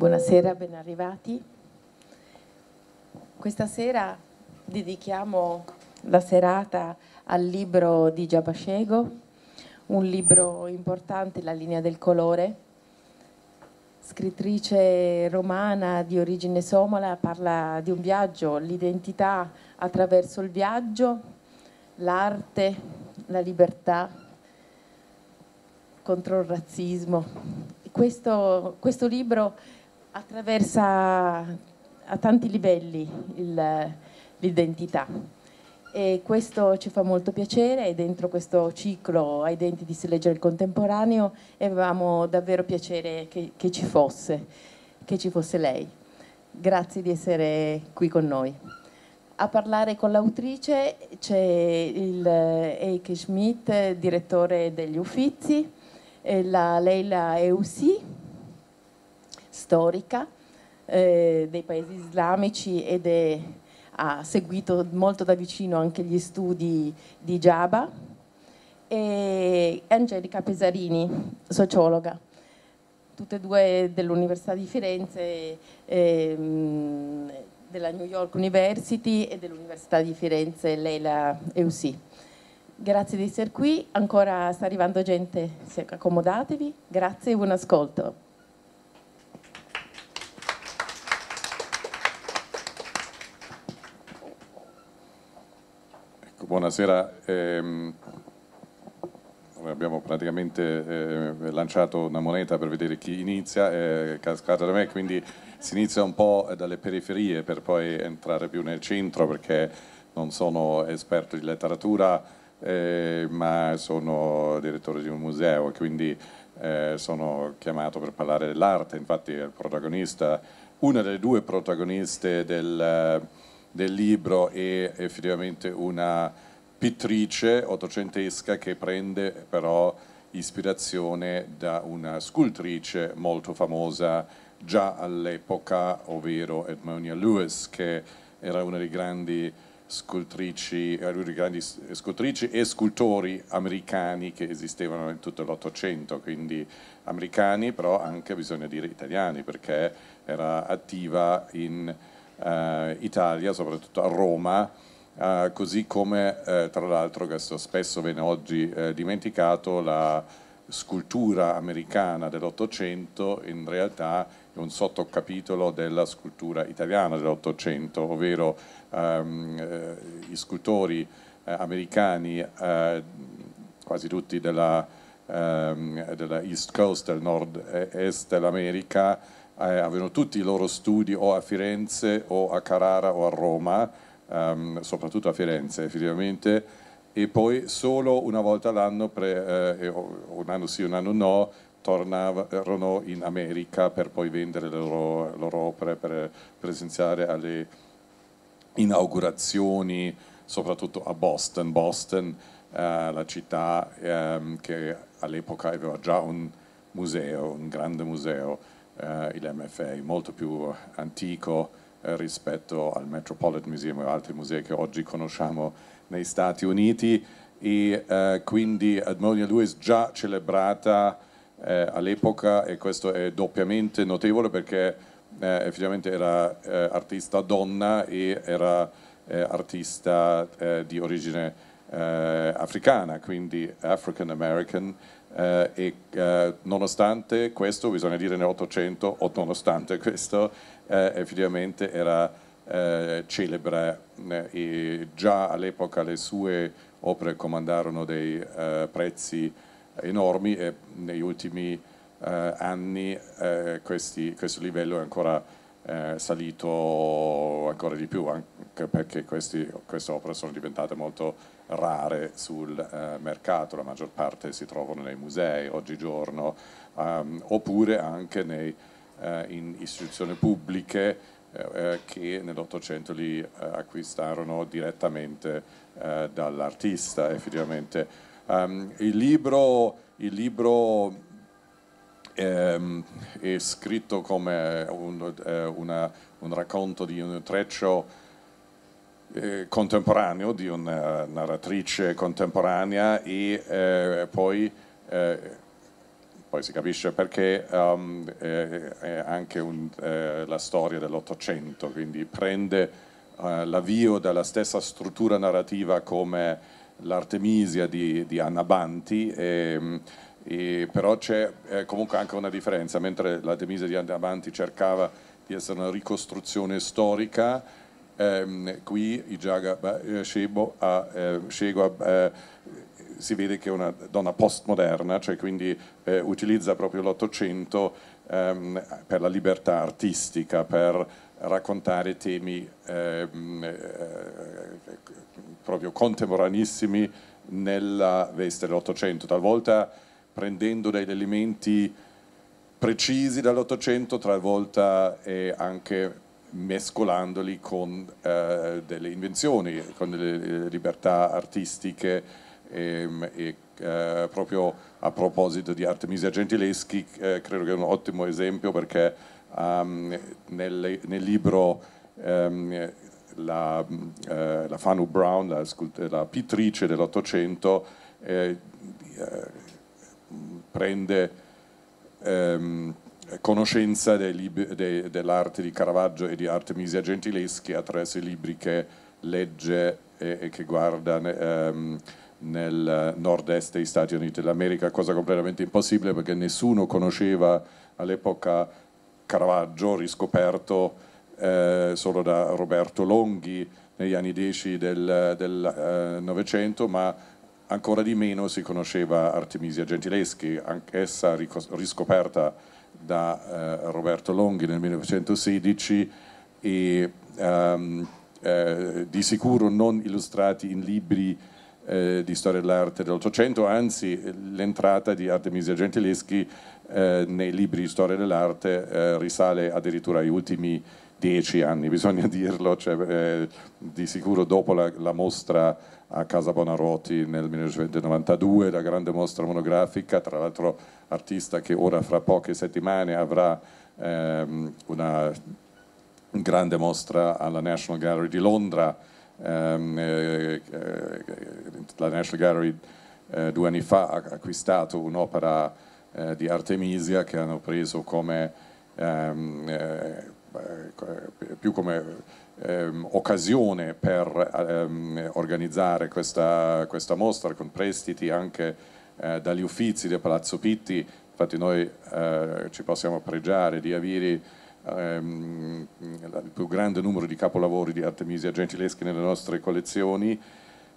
Buonasera, ben arrivati. Questa sera dedichiamo la serata al libro di Giabascego, un libro importante, La linea del colore. Scrittrice romana di origine somala, parla di un viaggio, l'identità attraverso il viaggio, l'arte, la libertà contro il razzismo. Questo, questo libro attraversa a tanti livelli l'identità e questo ci fa molto piacere e dentro questo ciclo ai denti di Sileggio il Contemporaneo avevamo davvero piacere che, che, ci fosse, che ci fosse lei. Grazie di essere qui con noi. A parlare con l'autrice c'è il Eike Schmidt, direttore degli Uffizi, la Leila Eusi, storica eh, dei paesi islamici ed è, ha seguito molto da vicino anche gli studi di Giaba e Angelica Pesarini, sociologa, tutte e due dell'Università di Firenze, ehm, della New York University e dell'Università di Firenze, Leila EUSI. Grazie di essere qui, ancora sta arrivando gente, accomodatevi, grazie e buon ascolto. buonasera. Eh, abbiamo praticamente eh, lanciato una moneta per vedere chi inizia, è cascata da me, quindi si inizia un po' dalle periferie per poi entrare più nel centro perché non sono esperto di letteratura eh, ma sono direttore di un museo e quindi eh, sono chiamato per parlare dell'arte, infatti è il protagonista, una delle due protagoniste del, del libro e effettivamente una pittrice ottocentesca che prende però ispirazione da una scultrice molto famosa già all'epoca, ovvero Edmonia Lewis, che era una dei grandi scultrici, dei grandi scultrici e scultori americani che esistevano in tutto l'Ottocento, quindi americani, però anche bisogna dire italiani, perché era attiva in uh, Italia, soprattutto a Roma, Uh, così come eh, tra l'altro che spesso viene oggi eh, dimenticato la scultura americana dell'Ottocento in realtà è un sottocapitolo della scultura italiana dell'Ottocento, ovvero um, eh, i scultori eh, americani, eh, quasi tutti della, um, della, East Coast, del nord-est dell'America, avevano tutti i loro studi o a Firenze o a Carrara o a Roma, um, soprattutto a Firenze effettivamente, e poi solo una volta all'anno, eh, un anno sì, un anno no, tornarono in America per poi vendere le loro, le loro opere, per presenziare alle inaugurazioni, soprattutto a Boston. Boston, eh, la città eh, che all'epoca aveva già un museo, un grande museo, eh, il MFA, molto più antico eh, rispetto al Metropolitan Museum e altri musei che oggi conosciamo negli Stati Uniti e eh, quindi Admonia Lewis già celebrata eh, all'epoca e questo è doppiamente notevole perché eh, effettivamente era eh, artista donna e era artista di origine africana, quindi African American eh, e eh, nonostante questo, bisogna dire nell'Ottocento, o nonostante questo, eh, effettivamente era eh, celebre e eh, già all'epoca le sue opere comandarono dei eh, prezzi enormi e negli ultimi anni questi, questo livello è ancora salito ancora di più, anche perché questi, queste opere sono diventate molto rare sul eh, mercato, la maggior parte si trovano nei musei oggigiorno, ehm, oppure anche nei, eh, in istituzioni pubbliche eh, eh che nell'Ottocento li eh, acquistarono direttamente eh, dall'artista effettivamente. Um, il libro, il libro ehm, è scritto come un, una, un racconto di un intreccio eh, contemporaneo di una narratrice contemporanea e eh, poi, eh, poi, si capisce perché um, eh, è anche un, la storia dell'Ottocento, quindi prende l'avvio dalla stessa struttura narrativa come l'Artemisia di, di Anna Banti. E, ehm, e però c'è eh, comunque anche una differenza, mentre l'Artemisia Demise di Andavanti cercava di essere una ricostruzione storica, ehm, qui Ijaga eh, Shebo ha, eh, Shego, eh, si vede che è una donna postmoderna, cioè quindi eh, utilizza proprio l'Ottocento ehm, per la libertà artistica, per raccontare temi ehm, eh, proprio contemporaneissimi nella veste dell'Ottocento, talvolta prendendo degli elementi precisi dall'Ottocento, talvolta anche mescolandoli con eh, delle invenzioni, con delle eh, libertà artistiche ehm, e eh, proprio a proposito di Artemisia Gentileschi eh, credo che è un ottimo esempio perché um, nel, nel, libro ehm, la, eh, la, Fanu Brown, la, la pittrice dell'Ottocento, eh, prende ehm, eh, conoscenza dell'arte di Caravaggio e di Artemisia Gentileschi attraverso i libri che legge e, e che guarda ehm, nel nord-est degli Stati Uniti dell'America, cosa completamente impossibile perché nessuno conosceva all'epoca Caravaggio riscoperto eh, solo da Roberto Longhi negli anni 10 del eh, Novecento, eh, ma ancora di meno si conosceva Artemisia Gentileschi, anch'essa riscoperta da eh, Roberto Longhi nel 1916 e um, eh, di sicuro non illustrati in libri eh, di storia dell'arte dell'Ottocento, anzi l'entrata di Artemisia Gentileschi eh, nei libri di storia dell'arte eh, risale addirittura agli ultimi dieci anni, bisogna dirlo, cioè, eh, di sicuro dopo la, la mostra a Casa Bonaroti nel 1992, la grande mostra monografica, tra l'altro artista che ora fra poche settimane avrà ehm, una grande mostra alla National Gallery di Londra, ehm, eh, eh, la National Gallery eh, due anni fa ha acquistato un'opera eh, di Artemisia che hanno preso come ehm, eh, eh, più come ehm, occasione per ehm, organizzare questa, questa, mostra con prestiti anche eh, dagli uffizi del Palazzo Pitti, infatti noi eh, ci possiamo pregiare di avere ehm, il più grande numero di capolavori di Artemisia Gentileschi nelle nostre collezioni,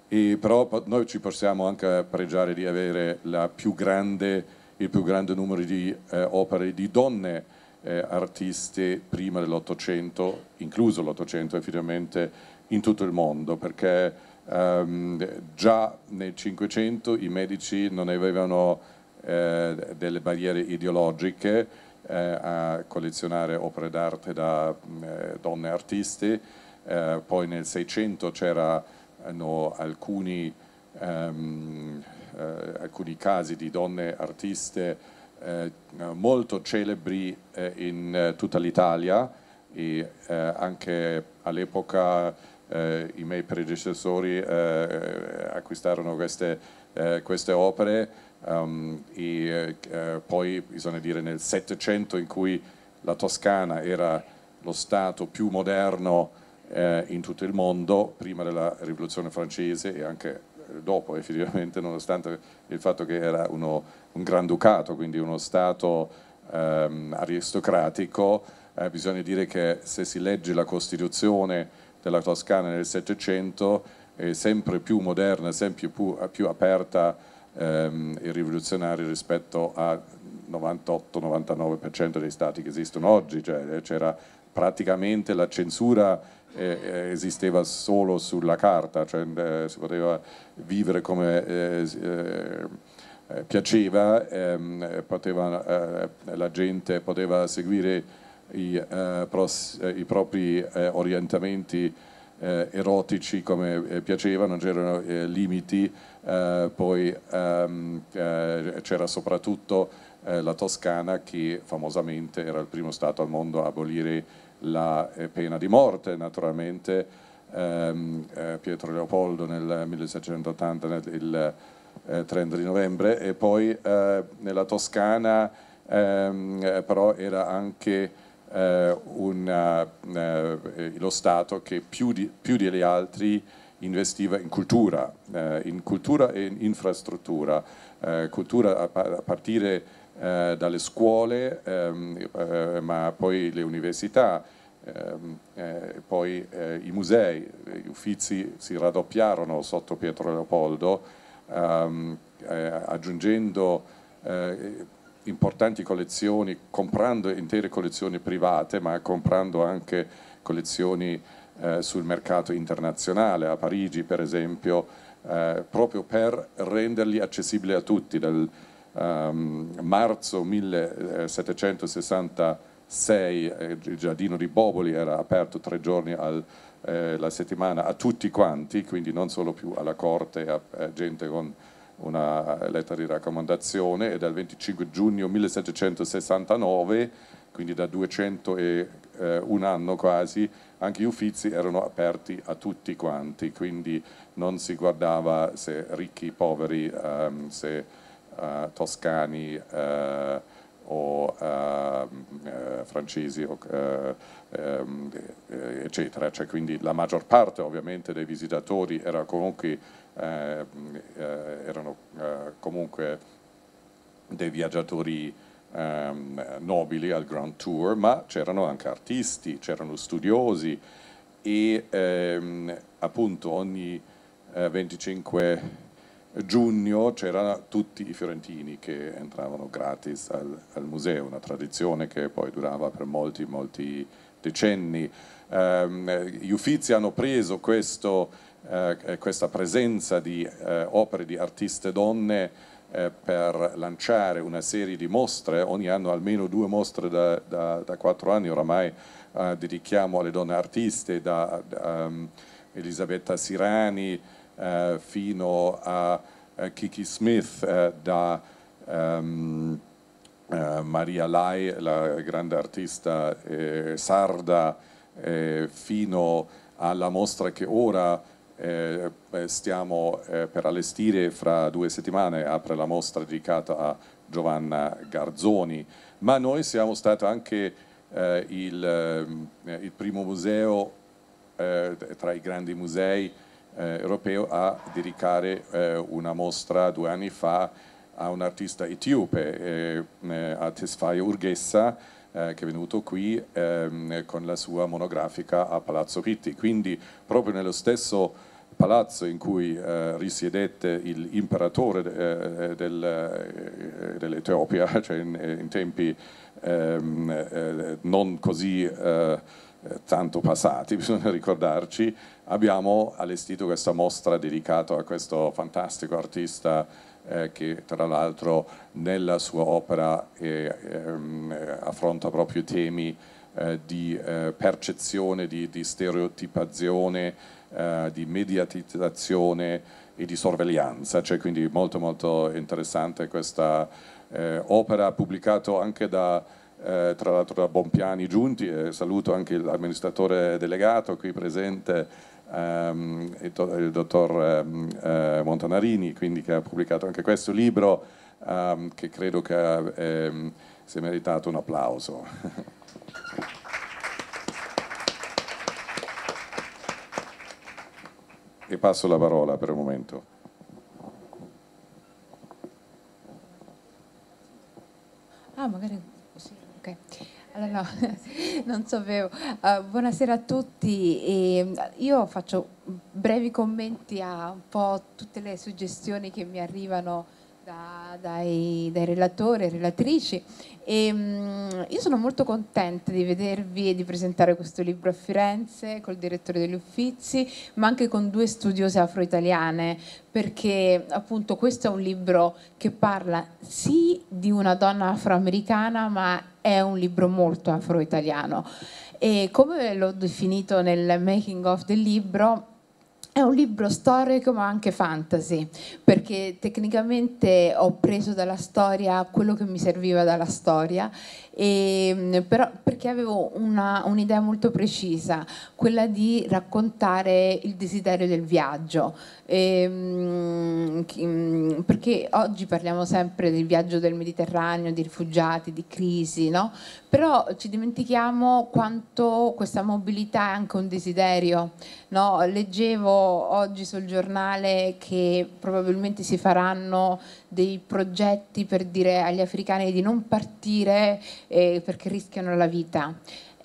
e però noi ci possiamo anche pregiare di avere più grande, il più grande numero di eh, opere di donne eh, artisti prima dell'Ottocento, incluso l'Ottocento finalmente, in tutto il mondo, perché ehm, già nel Cinquecento i medici non avevano eh, delle barriere ideologiche eh, a collezionare opere d'arte da mm, eh, donne artisti, eh, poi nel Seicento c'erano alcuni, ehm, eh, alcuni casi di donne artiste eh, molto celebri eh, in eh, tutta l'Italia e anche all'epoca i miei predecessori acquistarono queste, queste opere um, e poi bisogna dire nel Settecento in cui la Toscana era lo Stato più moderno in tutto il mondo prima della rivoluzione francese e anche dopo effettivamente, nonostante il fatto che era uno, un granducato, quindi uno stato ehm, aristocratico, eh, bisogna dire che se si legge la Costituzione della Toscana nel Settecento è sempre più moderna, sempre più, più aperta ehm, e rivoluzionaria rispetto al 98-99% dei stati che esistono oggi, cioè c'era praticamente la censura eh, esisteva solo sulla carta, cioè eh, si poteva vivere come eh, eh, eh piaceva, ehm, poteva, eh, la gente poteva seguire i, pros, i propri orientamenti erotici come piaceva, non c'erano limiti, poi ehm, c'era soprattutto la Toscana che famosamente era il primo Stato al mondo a abolire la eh, pena di morte, naturalmente ehm, eh, Pietro Leopoldo nel 1680, nel, il eh, 30 di novembre, e poi eh, nella Toscana ehm, eh, però era anche eh, una, lo Stato che più, di, più degli altri investiva in cultura, in cultura e in infrastruttura, cultura a, a partire eh, dalle scuole, ehm, eh, ma poi le università, ehm, eh, poi eh, i musei, gli uffizi si raddoppiarono sotto Pietro Leopoldo, ehm, eh, aggiungendo eh, importanti collezioni, comprando intere collezioni private, ma comprando anche collezioni sul mercato internazionale, a Parigi per esempio, proprio per renderli accessibili a tutti. Dal, um, marzo 1766 il eh, giardino di Boboli era aperto tre giorni al, eh, la settimana a tutti quanti, quindi non solo più alla corte, a, a gente con una lettera di raccomandazione e dal 25 giugno 1769, quindi da 201 eh, anno quasi, anche gli uffizi erano aperti a tutti quanti, quindi non si guardava se ricchi, poveri, um, se eh, toscani eh, o eh, eh, francesi, o, eccetera. Cioè, quindi la maggior parte ovviamente dei visitatori era comunque, erano comunque dei viaggiatori Um, nobili al Grand Tour, ma c'erano anche artisti, c'erano studiosi e ehm, appunto ogni eh, 25 giugno c'erano tutti i fiorentini che entravano gratis al, al, museo, una tradizione che poi durava per molti, molti decenni. Um, gli Uffizi hanno preso questo, uh, questa presenza di uh, opere di artiste donne uh, per lanciare una serie di mostre, ogni anno almeno due mostre da, da, da quattro anni oramai dedichiamo alle donne artiste, da, um, Elisabetta Sirani, eh, fino a, a eh, Kiki Smith eh, da um, eh, Maria Lai, la grande artista eh, sarda, eh, fino alla mostra che ora stiamo per allestire fra due settimane, apre la mostra dedicata a Giovanna Garzoni, ma noi siamo stati anche il, ehm, il, primo museo tra i grandi musei eh, europeo a dedicare eh, una mostra due anni fa a un artista etiope, eh, eh a Tesfaye Urghessa, eh, che è venuto qui ehm, con la sua monografica a Palazzo Pitti. Quindi proprio nello stesso palazzo in cui eh, risiedette l'imperatore del, dell'Etiopia, cioè in, in tempi ehm, non così... Eh, tanto passati, bisogna ricordarci, abbiamo allestito questa mostra dedicata a questo fantastico artista eh, che tra l'altro nella sua opera eh, ehm, eh, affronta proprio temi eh, di percezione, di, di stereotipazione, di mediatizzazione e di sorveglianza, cioè quindi molto molto interessante questa opera pubblicata anche da eh, tra l'altro da Bompiani giunti, eh, saluto anche l'amministratore delegato qui presente, ehm, il, il, dottor ehm, eh, Montanarini, quindi che ha pubblicato anche questo libro ehm, che credo che ehm, si meritato un applauso. e passo la parola per un momento. Ah, magari Ok. Allora, no, non sapevo. Uh, buonasera a tutti. E eh, io faccio brevi commenti a un po' tutte le suggestioni che mi arrivano da, dai, dai, relatori e relatrici. E, um, io sono molto contenta di vedervi e di presentare questo libro a Firenze col direttore degli Uffizi, ma anche con due studiose afro-italiane, perché appunto questo è un libro che parla sì di una donna afroamericana, ma è un libro molto afro-italiano e come l'ho definito nel making of del libro è un libro storico ma anche fantasy, perché tecnicamente ho preso dalla storia quello che mi serviva dalla storia, e, ehm, però, perché avevo una, un'idea molto precisa, quella di raccontare il desiderio del viaggio, e, ehm, perché oggi parliamo sempre del viaggio del Mediterraneo, di rifugiati, di crisi, no? però ci dimentichiamo quanto questa mobilità è anche un desiderio. No? Leggevo oggi sul giornale che probabilmente si faranno dei progetti per dire agli africani di non partire eh, perché rischiano la vita.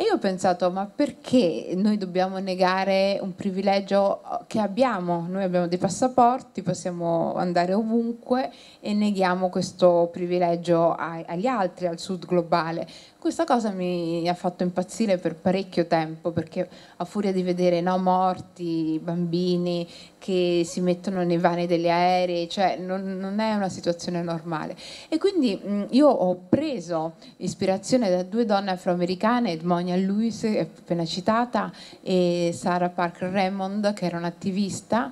E io ho pensato, ma perché noi dobbiamo negare un privilegio che abbiamo? Noi abbiamo dei passaporti, possiamo andare ovunque e neghiamo questo privilegio agli altri, al sud globale. Questa cosa mi ha fatto impazzire per parecchio tempo perché a furia di vedere no, morti, bambini che si mettono nei vani degli aerei, cioè non, non è una situazione normale. E quindi mh, mm, io ho preso ispirazione da due donne afroamericane, Edmonia Lewis, appena citata, e Sarah Parker Raymond, che era un'attivista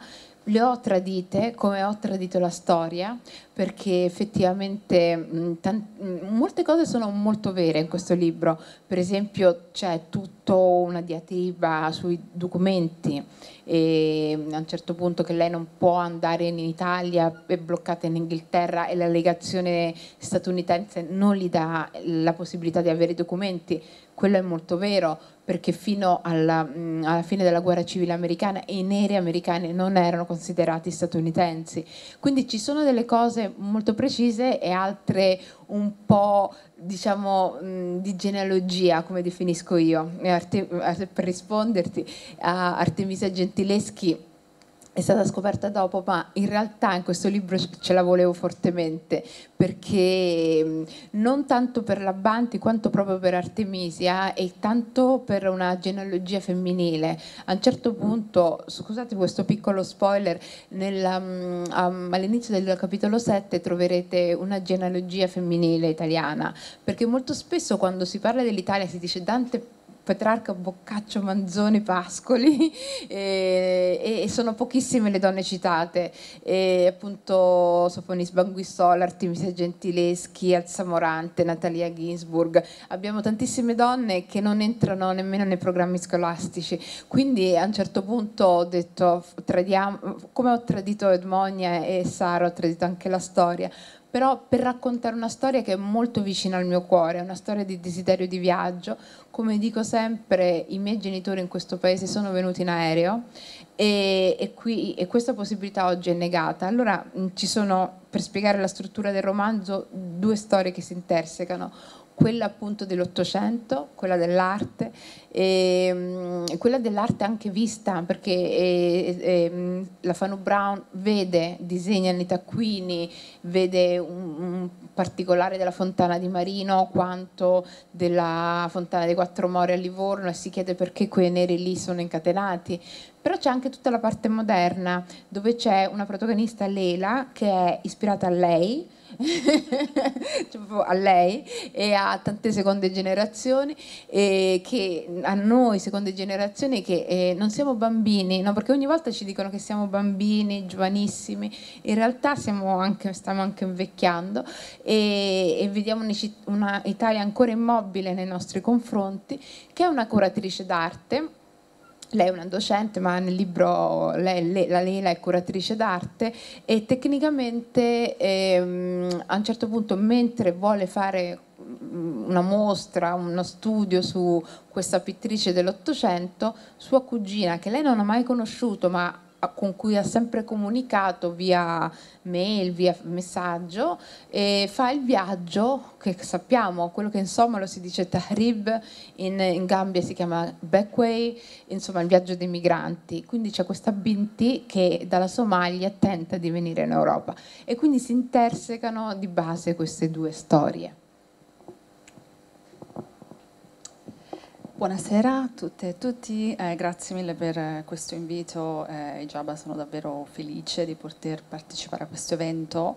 le ho tradite come ho tradito la storia perché effettivamente tante, molte cose sono molto vere in questo libro per esempio c'è tutta una diatriba sui documenti e a un certo punto che lei non può andare in Italia è bloccata in Inghilterra e la legazione statunitense non gli dà la possibilità di avere i documenti quello è molto vero perché fino alla, mh, mm, alla, fine della guerra civile americana i neri americani non erano considerati statunitensi. Quindi ci sono delle cose molto precise e altre un po' diciamo mh, mm, di genealogia, come definisco io. Arte, per risponderti a Artemisa Gentileschi è stata scoperta dopo, ma in realtà in questo libro ce la volevo fortemente, perché mm, non tanto per l'Abbanti quanto proprio per Artemisia e tanto per una genealogia femminile. A un certo punto, scusate questo piccolo spoiler, nella, um, all'inizio del capitolo 7 troverete una genealogia femminile italiana, perché molto spesso quando si parla dell'Italia si dice Dante Petrarca, Boccaccio, Manzoni, Pascoli e, e, sono pochissime le donne citate e appunto Sofonis Banguistola, Artemisia Gentileschi, Alza Morante, Natalia Ginsburg abbiamo tantissime donne che non entrano nemmeno nei programmi scolastici quindi a un certo punto ho detto tradiamo, come ho tradito Edmonia e Sara ho tradito anche la storia però per raccontare una storia che è molto vicina al mio cuore, una storia di desiderio di viaggio. Come dico sempre, i miei genitori in questo paese sono venuti in aereo e, e, qui, e questa possibilità oggi è negata. Allora ci sono, per spiegare la struttura del romanzo, due storie che si intersecano quella appunto dell'Ottocento, quella dell'arte, e, ehm, quella dell'arte anche vista, perché e, eh, e, ehm, la Fanu Brown vede, disegna nei taccuini, vede un, un, particolare della Fontana di Marino quanto della Fontana dei Quattro Mori a Livorno e si chiede perché quei neri lì sono incatenati. Però c'è anche tutta la parte moderna, dove c'è una protagonista, Lela, che è ispirata a lei, cioè, a lei e a tante seconde generazioni, che, a noi seconde generazioni che eh, non siamo bambini, no? perché ogni volta ci dicono che siamo bambini, giovanissimi, in realtà anche, stiamo anche invecchiando e, e vediamo un'Italia ancora immobile nei nostri confronti, che è una curatrice d'arte lei è una docente, ma nel libro lei, lei, la Lela è curatrice d'arte e tecnicamente ehm, a un certo punto mentre vuole fare mm, una mostra, uno studio su questa pittrice dell'Ottocento, sua cugina, che lei non ha mai conosciuto ma con cui ha sempre comunicato via mail, via messaggio, e fa il viaggio che sappiamo, quello che in somalo si dice tahrib, in, in Gambia si chiama backway, insomma il viaggio dei migranti. Quindi c'è questa Binti che dalla Somalia tenta di venire in Europa e quindi si intersecano di base queste due storie. Buonasera a tutte e a tutti, eh, grazie mille per questo invito, eh, Ijaba sono davvero felice di poter partecipare a questo evento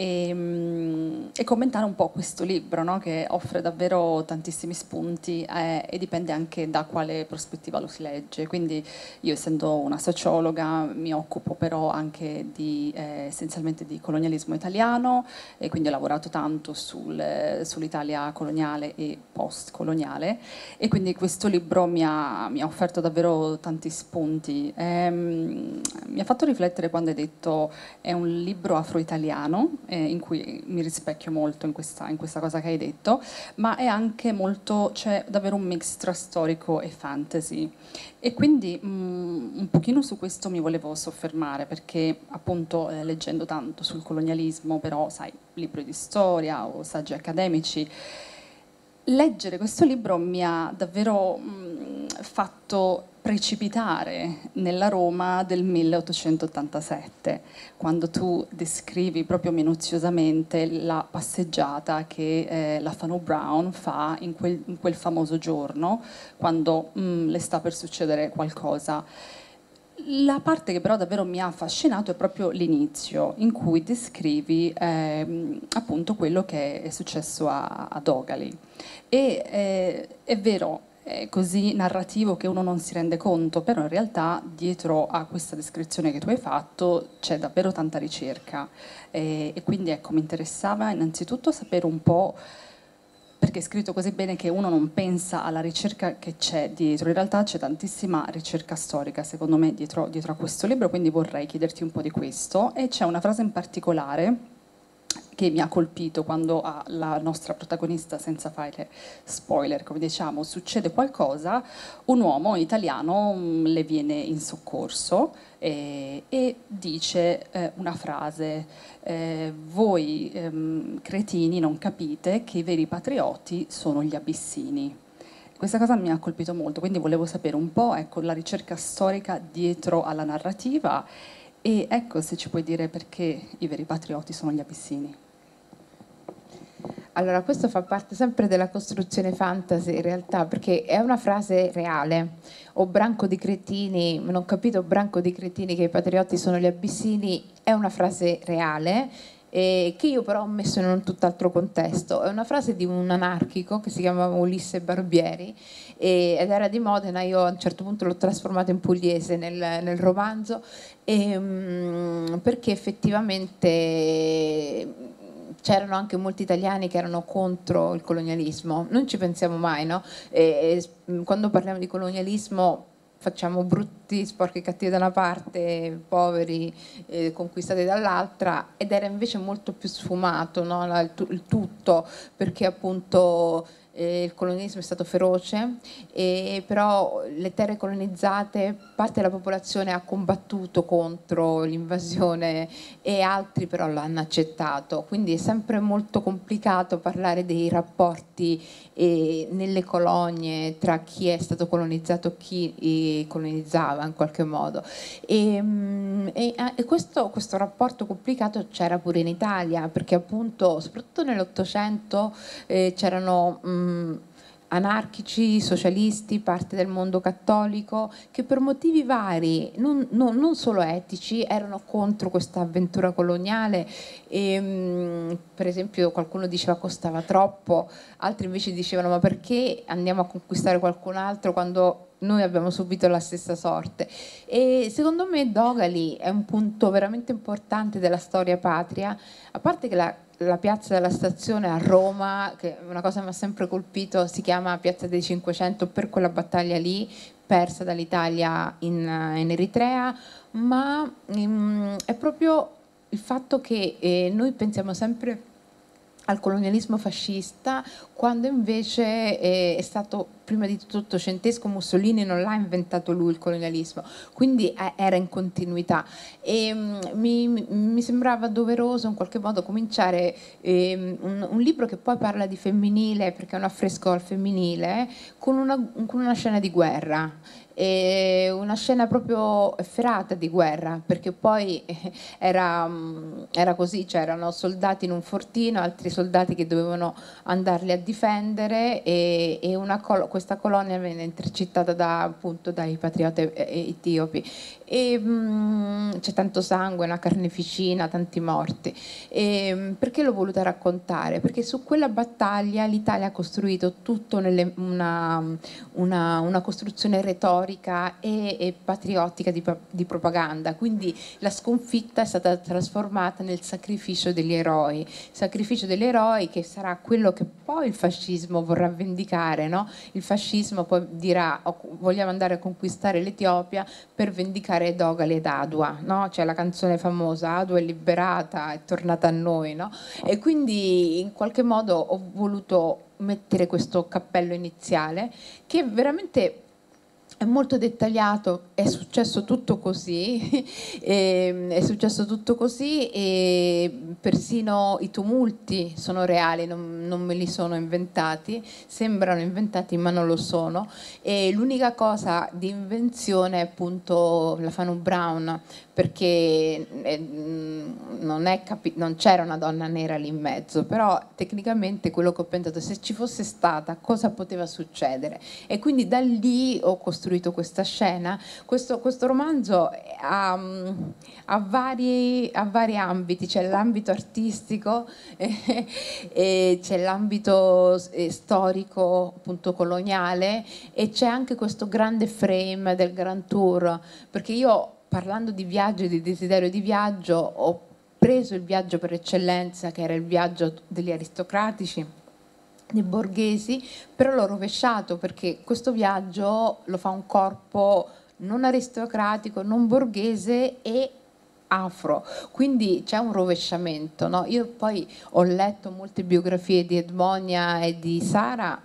e, mm, e, commentare un po' questo libro no? che offre davvero tantissimi spunti eh, e dipende anche da quale prospettiva lo si legge. Quindi io essendo una sociologa mi occupo però anche di, eh, essenzialmente di colonialismo italiano e quindi ho lavorato tanto sul, sull'Italia coloniale e postcoloniale e quindi questo libro mi ha, mi ha offerto davvero tanti spunti. Ehm, mi ha fatto riflettere quando hai detto è un libro afro-italiano eh, in cui mi rispecchio molto in questa, in questa, cosa che hai detto, ma è anche molto, c'è davvero un mix tra storico e fantasy. E quindi mh, mm, un pochino su questo mi volevo soffermare, perché appunto eh, leggendo tanto sul colonialismo, però sai, libri di storia o saggi accademici, leggere questo libro mi ha davvero... Mh, mm, fatto precipitare nella Roma del 1887, quando tu descrivi proprio minuziosamente la passeggiata che eh, la Fano Brown fa in quel, in quel famoso giorno, quando mm, le sta per succedere qualcosa. La parte che però davvero mi ha affascinato è proprio l'inizio, in cui descrivi eh, appunto quello che è successo a, a Dogali. E eh, è vero, così narrativo che uno non si rende conto, però in realtà dietro a questa descrizione che tu hai fatto c'è davvero tanta ricerca eh, e quindi ecco mi interessava innanzitutto sapere un po' perché è scritto così bene che uno non pensa alla ricerca che c'è dietro, in realtà c'è tantissima ricerca storica secondo me dietro, dietro a questo libro, quindi vorrei chiederti un po' di questo e c'è una frase in particolare che mi ha colpito quando alla nostra protagonista, senza fare spoiler, come diciamo, succede qualcosa, un uomo italiano mm, le viene in soccorso e, eh, e dice eh, una frase, eh, voi ehm, cretini non capite che i veri patrioti sono gli abissini. Questa cosa mi ha colpito molto, quindi volevo sapere un po' ecco, la ricerca storica dietro alla narrativa e ecco se ci puoi dire perché i veri patrioti sono gli abissini. Allora, questo fa parte sempre della costruzione fantasy in realtà, perché è una frase reale. O branco di cretini, non capito branco di cretini che i patriotti sono gli abissini, è una frase reale eh, che io però ho messo in un tutt'altro contesto. È una frase di un anarchico che si chiamava Ulisse Barbieri eh, ed era di Modena, io a un certo punto l'ho trasformata in pugliese nel, nel romanzo eh, perché effettivamente c'erano anche molti italiani che erano contro il colonialismo, non ci pensiamo mai, no? E, e, quando parliamo di colonialismo facciamo brutti, sporchi, cattivi da una parte, poveri, eh, conquistati dall'altra, ed era invece molto più sfumato no? La, il, il tutto, perché appunto eh, il colonialismo è stato feroce, eh, però le terre colonizzate, parte della popolazione ha combattuto contro l'invasione e altri però l'hanno accettato, quindi è sempre molto complicato parlare dei rapporti eh, nelle colonie tra chi è stato colonizzato e chi eh, colonizzava in qualche modo. E, mm, e, ah, e questo, questo rapporto complicato c'era pure in Italia, perché appunto soprattutto nell'Ottocento eh, c'erano mh, mm, mh, ehm, anarchici, socialisti, parte del mondo cattolico, che per motivi vari, non, non, non solo etici, erano contro questa avventura coloniale. E, ehm, mh, per esempio qualcuno diceva costava troppo, altri invece dicevano ma perché andiamo a conquistare qualcun altro quando noi abbiamo subito la stessa sorte. E secondo me Dogali è un punto veramente importante della storia patria, a parte che la la piazza della stazione a Roma, che è una cosa che mi ha sempre colpito, si chiama Piazza dei 500 per quella battaglia lì persa dall'Italia in, in Eritrea, ma um, è proprio il fatto che eh, noi pensiamo sempre al colonialismo fascista, quando invece eh, è stato prima di tutto ottocentesco, Mussolini non l'ha inventato lui il colonialismo, quindi eh, era in continuità. E ehm, mi, mi sembrava doveroso in qualche modo cominciare ehm, un, un, libro che poi parla di femminile, perché è un affresco al femminile, con una, con una scena di guerra. E una scena proprio ferata di guerra, perché poi era, mm, era così, c'erano cioè soldati in un fortino, altri soldati che dovevano andarli a difendere e, e col- questa colonia venne intercettata da, appunto, dai patrioti etiopi e mh, mm, c'è tanto sangue, una carneficina, tanti morti. E, mm, perché l'ho voluta raccontare? Perché su quella battaglia l'Italia ha costruito tutto nelle, una, una, una, costruzione retorica e, e patriottica di, di, propaganda, quindi la sconfitta è stata trasformata nel sacrificio degli eroi, sacrificio degli eroi che sarà quello che poi il fascismo vorrà vendicare, no? il fascismo poi dirà oh, vogliamo andare a conquistare l'Etiopia per vendicare cantare Dogali ed Adua, no? cioè la canzone famosa Adua è liberata, è tornata a noi. No? E quindi in qualche modo ho voluto mettere questo cappello iniziale che veramente è molto dettagliato, è successo tutto così, ehm, è successo tutto così e persino i tumulti sono reali, non, non, me li sono inventati, sembrano inventati ma non lo sono e l'unica cosa di invenzione è appunto la Fanu Brown, perché eh, mm, non, capi- non, c'era una donna nera lì in mezzo, però tecnicamente quello che ho pensato, se ci fosse stata, cosa poteva succedere? E quindi da lì ho costruito questa scena. Questo, questo romanzo ha, mm, ha, vari, ha, vari, ambiti, c'è l'ambito artistico, eh, c'è l'ambito eh, storico, appunto coloniale e c'è anche questo grande frame del Grand Tour, perché io parlando di viaggio e di desiderio di viaggio, ho preso il viaggio per eccellenza, che era il viaggio degli aristocratici, dei borghesi, però l'ho rovesciato perché questo viaggio lo fa un corpo non aristocratico, non borghese e afro, quindi c'è un rovesciamento. No? Io poi ho letto molte biografie di Edmonia e di Sara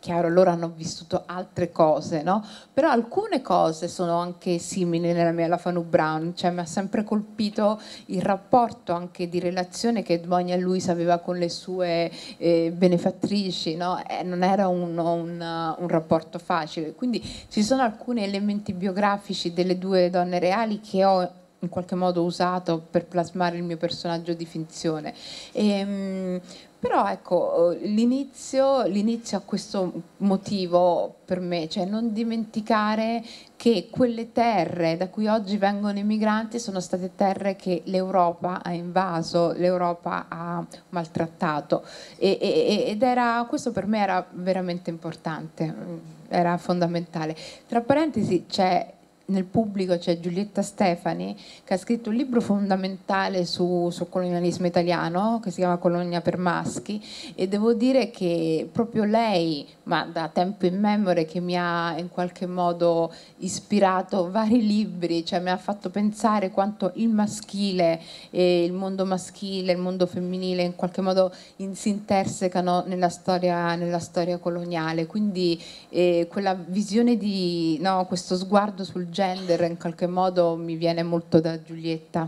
chiaro, loro hanno vissuto altre cose, no? Però alcune cose sono anche simili nella mia alla Fanu Brown, cioè mi ha sempre colpito il rapporto anche di relazione che Edmonia Luis aveva con le sue eh, benefattrici, no? eh, non era un, un, un, rapporto facile, quindi ci sono alcuni elementi biografici delle due donne reali che ho in qualche modo usato per plasmare il mio personaggio di finzione. E, ehm, mh, però ecco, eh, l'inizio, l'inizio ha questo motivo per me, cioè non dimenticare che quelle terre da cui oggi vengono i migranti sono state terre che l'Europa ha invaso, l'Europa ha maltrattato e, e, ed era, questo per me era veramente importante, era fondamentale. Tra parentesi c'è nel pubblico c'è Giulietta Stefani che ha scritto un libro fondamentale sul colonialismo italiano che si chiama Colonia per maschi e devo dire che proprio lei, ma da tempo in memoria, che mi ha in qualche modo ispirato vari libri, cioè mi ha fatto pensare quanto il maschile, eh, il mondo maschile, il mondo femminile in qualche modo in, si intersecano nella storia, nella storia coloniale. Quindi eh, quella visione di no, questo sguardo sul genere gender in qualche modo mi viene molto da Giulietta.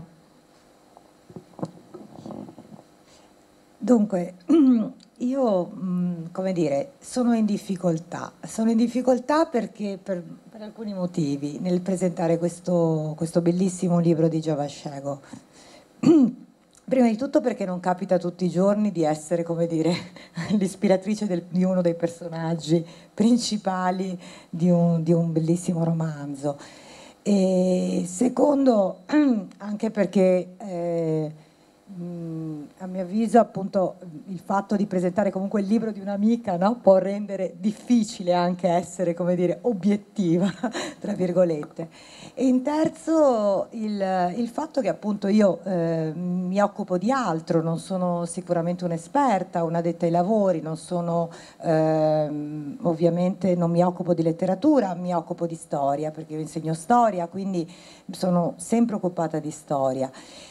Dunque, io, mm, come dire, sono in difficoltà. Sono in difficoltà perché per, per alcuni motivi nel presentare questo, questo bellissimo libro di Giavascego. Prima di tutto perché non capita tutti i giorni di essere, come dire, l'ispiratrice del, di uno dei personaggi principali di un, di un bellissimo romanzo. E secondo, mm, anche perché eh, mm, a mio avviso appunto il fatto di presentare comunque il libro di un'amica no? può rendere difficile anche essere, come dire, obiettiva, tra virgolette. E in terzo il, il fatto che appunto io eh, mi occupo di altro, non sono sicuramente un'esperta, una detta ai lavori, non sono eh, ovviamente non mi occupo di letteratura, mi occupo di storia perché io insegno storia, quindi sono sempre occupata di storia.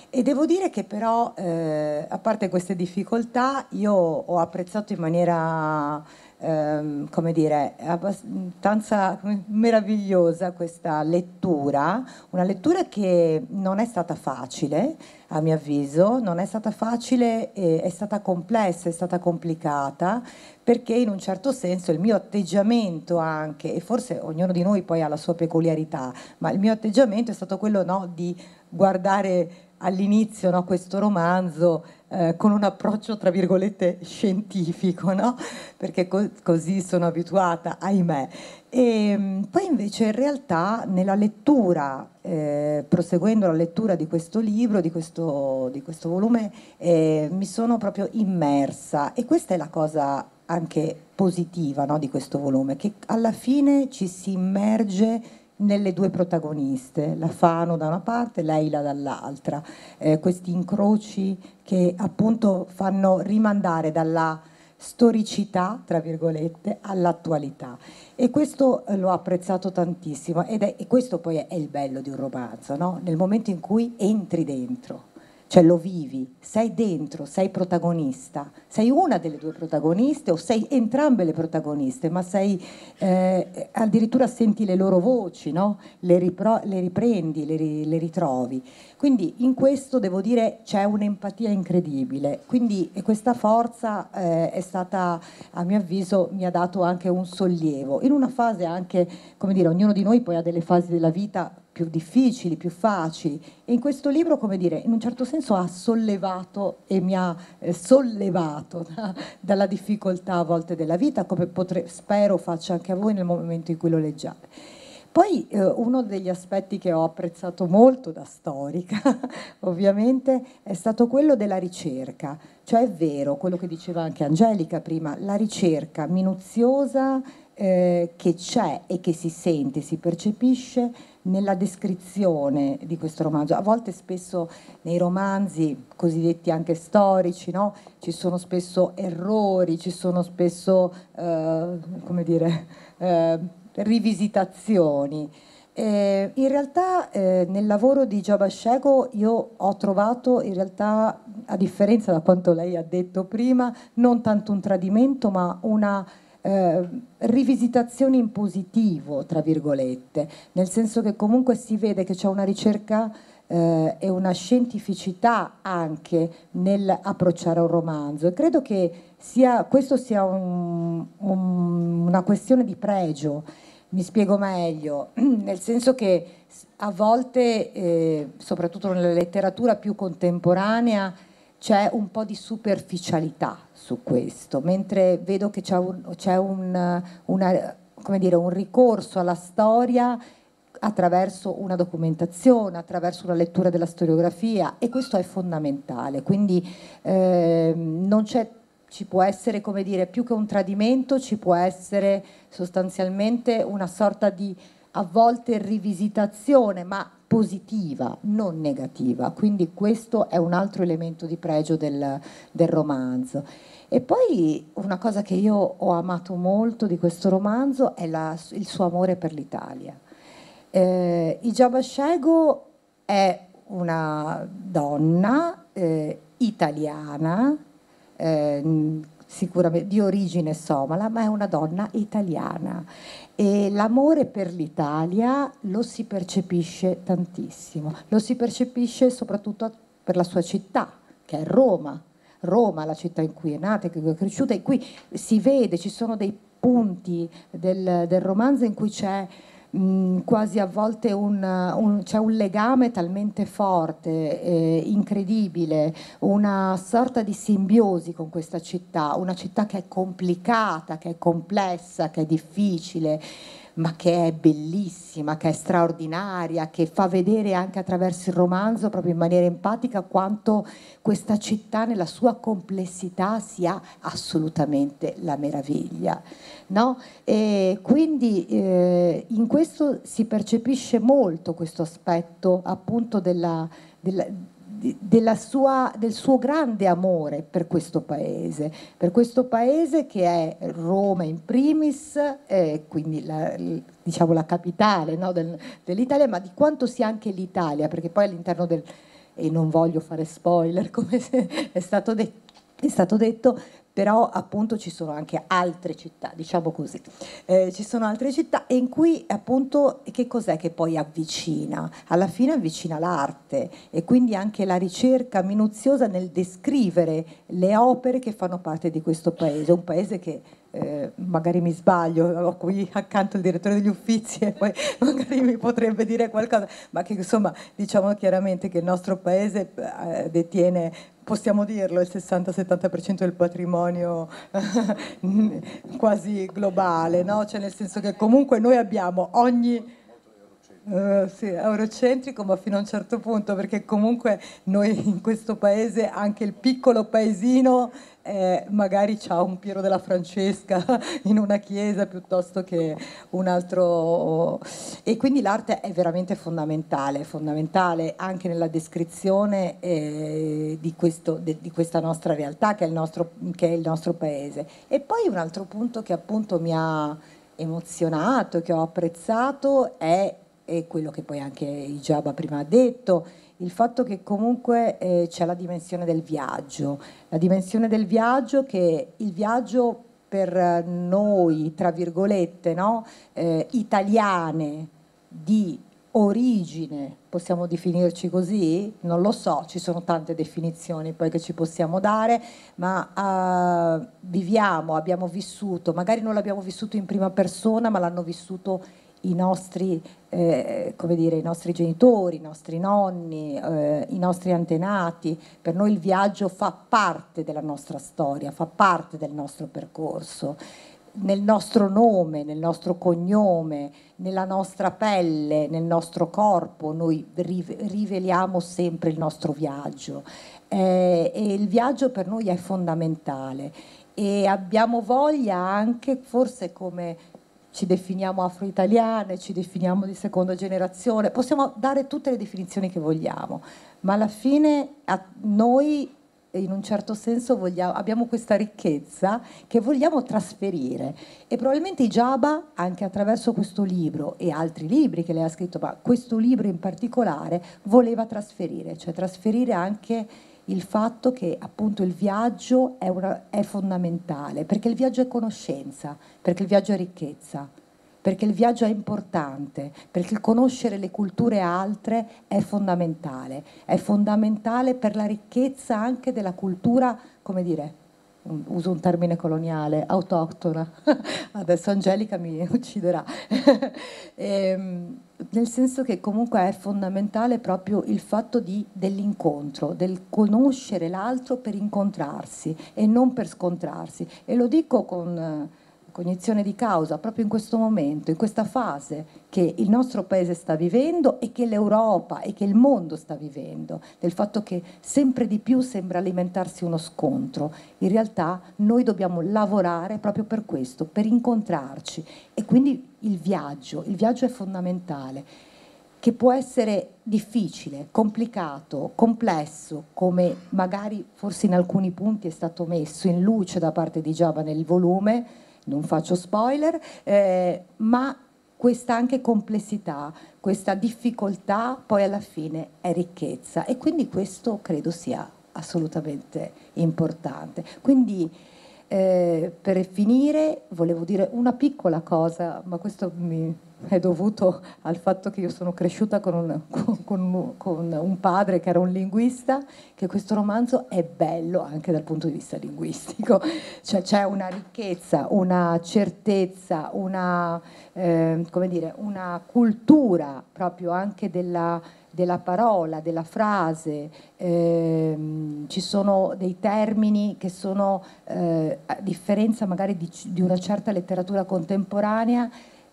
E devo dire che però, eh, a parte queste difficoltà, io ho apprezzato in maniera ehm, come dire, abbastanza meravigliosa questa lettura, una lettura che non è stata facile, a mio avviso, non è stata facile, è stata complessa, è stata complicata, perché in un certo senso il mio atteggiamento anche, e forse ognuno di noi poi ha la sua peculiarità, ma il mio atteggiamento è stato quello no, di guardare all'inizio no, questo romanzo eh, con un approccio tra virgolette scientifico, no? perché co- così sono abituata, ahimè. E, ehm, poi invece in realtà nella lettura, eh, proseguendo la lettura di questo libro, di questo, di questo volume, eh, mi sono proprio immersa e questa è la cosa anche positiva no, di questo volume, che alla fine ci si immerge nelle due protagoniste, la Fano da una parte e Leila dall'altra, eh, questi incroci che appunto fanno rimandare dalla storicità, tra virgolette, all'attualità. E questo eh, l'ho apprezzato tantissimo ed è, questo poi è il bello di un romanzo, no? nel momento in cui entri dentro cioè lo vivi, sei dentro, sei protagonista, sei una delle due protagoniste o sei entrambe le protagoniste, ma sei eh, addirittura senti le loro voci, no? le, ripro- le, riprendi, le, ri- le, ritrovi. Quindi in questo devo dire c'è un'empatia incredibile, quindi questa forza eh, è stata, a mio avviso, mi ha dato anche un sollievo, in una fase anche, come dire, ognuno di noi poi ha delle fasi della vita più difficili, più facili. E in questo libro, come dire, in un certo senso ha sollevato e mi ha eh, sollevato da, dalla difficoltà a volte della vita, come potre, spero faccia anche a voi nel momento in cui lo leggiate. Poi eh, uno degli aspetti che ho apprezzato molto da storica, ovviamente, è stato quello della ricerca. Cioè è vero, quello che diceva anche Angelica prima, la ricerca minuziosa eh, che c'è e che si sente, si percepisce nella descrizione di questo romanzo. A volte spesso nei romanzi cosiddetti anche storici no? ci sono spesso errori, ci sono spesso eh, come dire, eh, rivisitazioni. Eh, in realtà eh, nel lavoro di Giabascego io ho trovato, in realtà, a differenza da quanto lei ha detto prima, non tanto un tradimento ma una eh, rivisitazioni in positivo, tra virgolette, nel senso che comunque si vede che c'è una ricerca eh, e una scientificità anche nell'approcciare un romanzo e credo che sia, questo sia un, un, una questione di pregio. Mi spiego meglio, nel senso che a volte, eh, soprattutto nella letteratura più contemporanea, c'è un po' di superficialità su questo, mentre vedo che c'è un, un, un, ricorso alla storia attraverso una documentazione, attraverso una lettura della storiografia e questo è fondamentale, quindi eh, non c'è ci può essere, come dire, più che un tradimento, ci può essere sostanzialmente una sorta di a volte rivisitazione, ma positiva, non negativa, quindi questo è un altro elemento di pregio del, del romanzo. E poi una cosa che io ho amato molto di questo romanzo è la, il suo amore per l'Italia. Eh, Ijaba Shego è una donna eh, italiana, eh, sicuramente di origine somala, ma è una donna italiana e l'amore per l'Italia lo si percepisce tantissimo, lo si percepisce soprattutto per la sua città, che è Roma. Roma, la città in cui è nata, in cui è cresciuta, e qui si vede, ci sono dei punti del, del romanzo in cui c'è Mm, quasi a volte c'è un legame talmente forte, eh, incredibile, una sorta di simbiosi con questa città, una città che è complicata, che è complessa, che è difficile ma che è bellissima, che è straordinaria, che fa vedere anche attraverso il romanzo, proprio in maniera empatica, quanto questa città nella sua complessità sia assolutamente la meraviglia. No? E quindi eh, in questo si percepisce molto questo aspetto appunto della, della sua, del suo grande amore per questo paese, per questo paese che è Roma in primis, eh, quindi la, diciamo la capitale no, del, dell'Italia, ma di quanto sia anche l'Italia, perché poi all'interno del... e non voglio fare spoiler come è stato detto, è stato detto, però appunto ci sono anche altre città, diciamo così, eh, ci sono altre città in cui appunto che cos'è che poi avvicina? Alla fine avvicina l'arte e quindi anche la ricerca minuziosa nel descrivere le opere che fanno parte di questo paese, un paese che eh, magari mi sbaglio, ho qui accanto il direttore degli uffizi e poi magari mi potrebbe dire qualcosa, ma che insomma diciamo chiaramente che il nostro paese eh, detiene, possiamo dirlo, il 60-70% del patrimonio quasi globale, no? cioè nel senso che comunque noi abbiamo ogni... Uh, sì, eurocentrico, ma fino a un certo punto, perché comunque noi in questo paese anche il piccolo paesino eh, magari c'ha un Piero della Francesca in una chiesa piuttosto che un altro... E quindi l'arte è veramente fondamentale, fondamentale anche nella descrizione eh, di, questo, de, di, questa nostra realtà che è, nostro, che è, il nostro paese. E poi un altro punto che appunto mi ha emozionato, che ho apprezzato, è e quello che poi anche Ijaba prima ha detto, il fatto che comunque eh, c'è la dimensione del viaggio, la dimensione del viaggio che il viaggio per noi, tra virgolette, no? eh, italiane di origine, possiamo definirci così? Non lo so, ci sono tante definizioni poi che ci possiamo dare, ma eh, viviamo, abbiamo vissuto, magari non l'abbiamo vissuto in prima persona, ma l'hanno vissuto i nostri, eh, dire, i nostri, genitori, i nostri nonni, eh, i nostri antenati. Per noi il viaggio fa parte della nostra storia, fa parte del nostro percorso. Nel nostro nome, nel nostro cognome, nella nostra pelle, nel nostro corpo, noi riveliamo sempre il nostro viaggio. Eh, e il viaggio per noi è fondamentale e abbiamo voglia anche, forse come ci definiamo afro-italiane, ci definiamo di seconda generazione, possiamo dare tutte le definizioni che vogliamo, ma alla fine noi in un certo senso vogliamo, abbiamo questa ricchezza che vogliamo trasferire e probabilmente Giaba anche attraverso questo libro e altri libri che lei ha scritto, ma questo libro in particolare voleva trasferire, cioè trasferire anche il fatto che appunto il viaggio è, una, è fondamentale, perché il viaggio è conoscenza, perché il viaggio è ricchezza, perché il viaggio è importante, perché il conoscere le culture altre è fondamentale, è fondamentale per la ricchezza anche della cultura, come dire, uso un termine coloniale, autoctona, adesso Angelica mi ucciderà, e, ehm, nel senso che comunque è fondamentale proprio il fatto di, dell'incontro, del conoscere l'altro per incontrarsi e non per scontrarsi. E lo dico con cognizione di causa proprio in questo momento, in questa fase che il nostro paese sta vivendo e che l'Europa e che il mondo sta vivendo, del fatto che sempre di più sembra alimentarsi uno scontro. In realtà noi dobbiamo lavorare proprio per questo, per incontrarci e quindi il viaggio, il viaggio è fondamentale che può essere difficile, complicato, complesso, come magari forse in alcuni punti è stato messo in luce da parte di Giava nel volume, non faccio spoiler, eh, ma questa anche complessità, questa difficoltà poi alla fine è ricchezza e quindi questo credo sia assolutamente importante. Quindi eh, per finire volevo dire una piccola cosa, ma questo mi, è dovuto al fatto che io sono cresciuta con un, con, con, con un, padre che era un linguista, che questo romanzo è bello anche dal punto di vista linguistico, cioè c'è una ricchezza, una certezza, una, eh, dire, una cultura proprio anche della, della parola, della frase, eh, ci sono dei termini che sono, eh, a differenza magari di, di una certa letteratura contemporanea,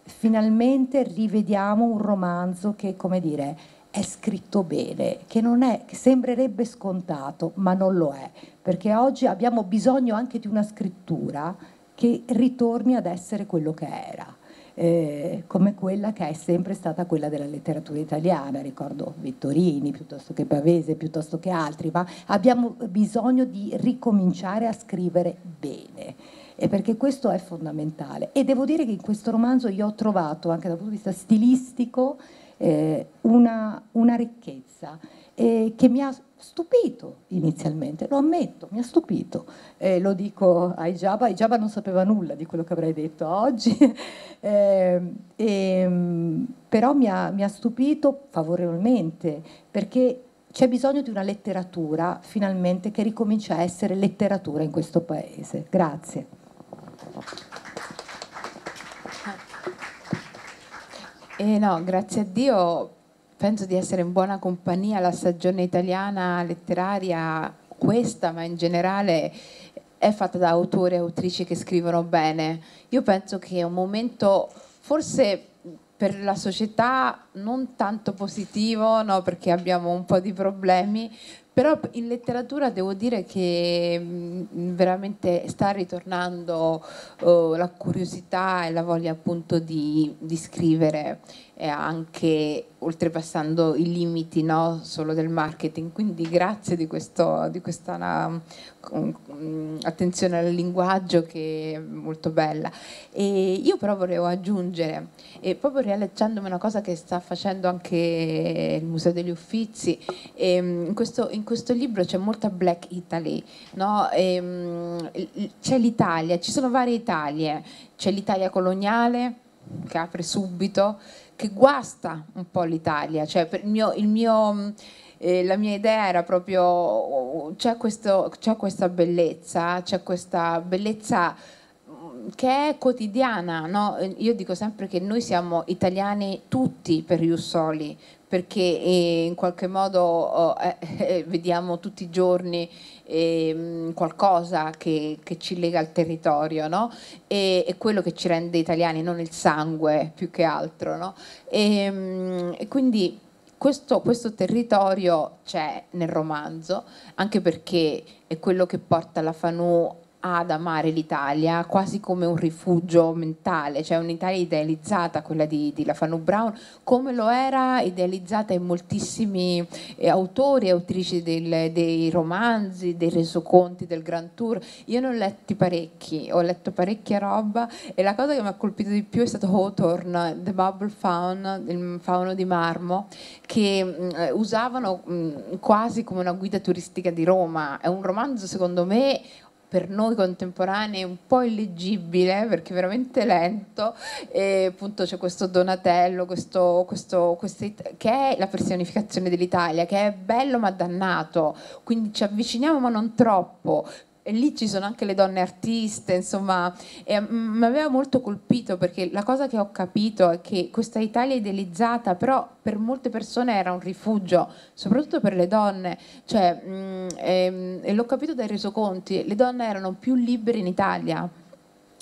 finalmente rivediamo un romanzo che, come dire, è scritto bene, che non è, che sembrerebbe scontato, ma non lo è, perché oggi abbiamo bisogno anche di una scrittura che ritorni ad essere quello che era. Eh, come quella che è sempre stata quella della letteratura italiana, ricordo Vittorini piuttosto che Pavese, piuttosto che altri, ma abbiamo bisogno di ricominciare a scrivere bene e perché questo è fondamentale. E devo dire che in questo romanzo io ho trovato, anche dal punto di vista stilistico, eh, una, una, ricchezza eh, che mi ha stupito inizialmente, lo ammetto, mi ha stupito. Eh, lo dico a Ijaba, Ijaba non sapeva nulla di quello che avrei detto oggi, ehm, ehm, però mi ha, mi ha stupito favorevolmente perché c'è bisogno di una letteratura finalmente che ricomincia a essere letteratura in questo paese. Grazie. Eh no, grazie a Dio penso di essere in buona compagnia, la stagione italiana letteraria, questa ma in generale è fatta da autori e autrici che scrivono bene. Io penso che è un momento forse per la società non tanto positivo, no, perché abbiamo un po' di problemi, però in letteratura devo dire che mm, veramente sta ritornando oh, la curiosità e la voglia appunto di, di scrivere e anche oltrepassando i limiti no, solo del marketing. Quindi grazie di, questo, di questa um, attenzione al linguaggio che è molto bella. E io però vorrei aggiungere, proprio rileggendomi una cosa che sta facendo anche il Museo degli Uffizi, e, ehm, in, questo, in, questo, libro c'è molta Black Italy, no? e, ehm, c'è l'Italia, ci sono varie Italie, c'è l'Italia coloniale che apre subito, che guasta un po' l'Italia. Cioè, il mio, il mio, eh, la mia idea era proprio, c'è, questo, c'è questa bellezza, c'è questa bellezza mm, che è quotidiana, no? io dico sempre che noi siamo italiani tutti per Jussoli, perché eh, in qualche modo oh, eh, eh, vediamo tutti i giorni ehm, qualcosa che, che, ci lega al territorio no? e, e, quello che ci rende italiani, non il sangue più che altro. No? E, ehm, e quindi questo, questo, territorio c'è nel romanzo, anche perché è quello che porta la Fanù ad amare l'Italia quasi come un rifugio mentale, cioè un'Italia idealizzata, quella di, di La Brown, come lo era idealizzata in moltissimi eh, autori e autrici del, dei romanzi, dei resoconti del Grand Tour. Io ne ho letti parecchi, ho letto parecchia roba e la cosa che mi ha colpito di più è stato Hawthorne, The Bubble Faun, il fauno di marmo, che mh, mm, usavano mh, mm, quasi come una guida turistica di Roma. È un romanzo secondo me per noi contemporanei un po' illeggibile perché veramente lento e appunto c'è questo Donatello questo, questo, questo, che è la personificazione dell'Italia che è bello ma dannato quindi ci avviciniamo ma non troppo e lì ci sono anche le donne artiste, insomma, mm, mi aveva molto colpito perché la cosa che ho capito è che questa Italia idealizzata però per molte persone era un rifugio, soprattutto per le donne, cioè, mh, mm, e, ehm, e l'ho capito dai resoconti, le donne erano più libere in Italia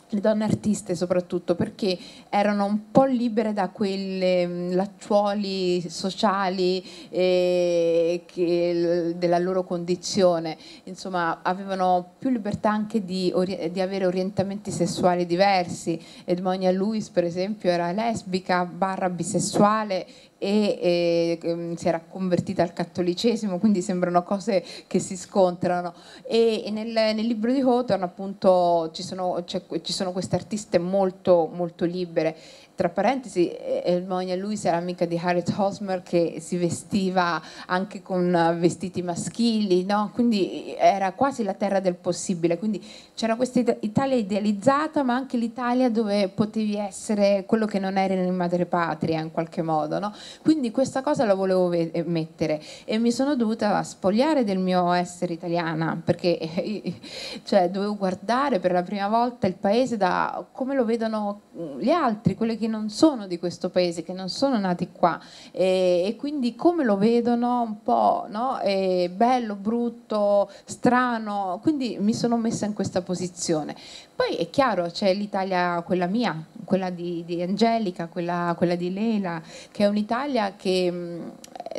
le donne artiste soprattutto perché erano un po' libere da quelle lacciuoli sociali eh, che, della loro condizione, insomma avevano più libertà anche di, di avere orientamenti sessuali diversi, Edmonia Lewis per esempio era lesbica barra bisessuale e, e, ehm, si era convertita al cattolicesimo, quindi sembrano cose che si scontrano. E, e nel, nel, libro di Hawthorne appunto ci sono, cioè, ci sono queste artiste molto, molto libere tra parentesi, Elmonia lui era amica di Harriet Hosmer che si vestiva anche con vestiti maschili, no? quindi era quasi la terra del possibile, quindi c'era questa Italia idealizzata ma anche l'Italia dove potevi essere quello che non eri in madrepatria in qualche modo, no? quindi questa cosa la volevo eh, mettere e mi sono dovuta spogliare del mio essere italiana perché cioè, dovevo guardare per la prima volta il paese da come lo vedono gli altri, quelli che che non sono di questo paese, che non sono nati qua e, e quindi come lo vedono un po' no? bello, brutto, strano, quindi mi sono messa in questa posizione. Poi è chiaro, c'è l'Italia, quella mia, quella di, di Angelica, quella, quella, di Lena, che è un'Italia che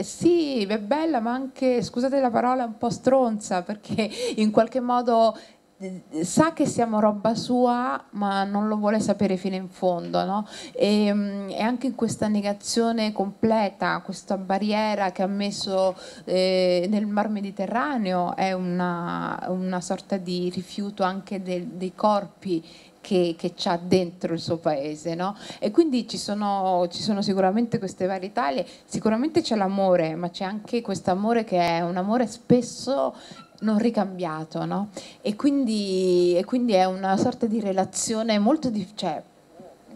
sì, è bella ma anche, scusate la parola, un po' stronza perché in qualche modo sa che siamo roba sua ma non lo vuole sapere fino in fondo no? e, mm, e, anche in questa negazione completa questa barriera che ha messo eh, nel mar Mediterraneo è una, una sorta di rifiuto anche de, dei corpi che, che dentro il suo paese. No? E quindi ci sono, ci sono, sicuramente queste varie Italie, sicuramente c'è l'amore, ma c'è anche questo amore che è un amore spesso non ricambiato, no? E quindi, e quindi, è una sorta di relazione molto difficile. Cioè,